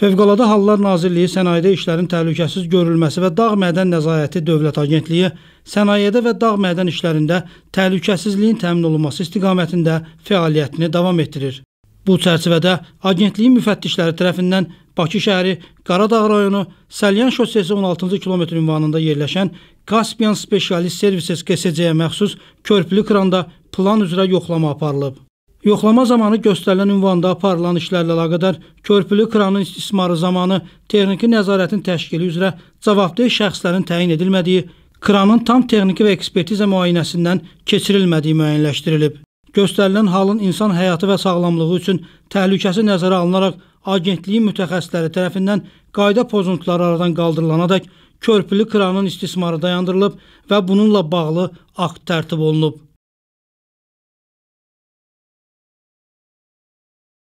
Fövqəladə Hallar Nazirliyi sənayedə işlərin təhlükəsiz görülməsi və Dağ Mədən Nəzarəti Dövlət Agentliyi sənayedə və dağ mədən işlərində təhlükəsizliyin təmin olunması istiqamətində fəaliyyətini davam etdirir. Bu çərçivədə agentliyin müfəttişləri tərəfindən Bakı şəhəri Qaradağ rayonu Səlyan şossesi 16-cı kilometr ünvanında yerləşən Caspian Specialist Services KSC-yə məxsus körpülü kranda plan üzrə yoxlama aparılıb. Yoxlama zamanı göstərilən ünvanda aparılan işlərlə əlaqədar körpülü kranın istismarı zamanı texniki nəzarətin təşkili üzrə cavabdeh şəxslərin təyin edilmədiyi, kranın tam texniki və ekspertiza müayinəsindən keçirilmədiyi müəyyənləşdirilib. Göstərilən halın insan həyatı və sağlamlığı üçün təhlükəsi nəzərə alınaraq agentliyin mütəxəssisləri tərəfindən qayda pozuntuları aradan qaldırılanadək körpülü kranın istismarı dayandırılıb və bununla bağlı akt tərtib olunub.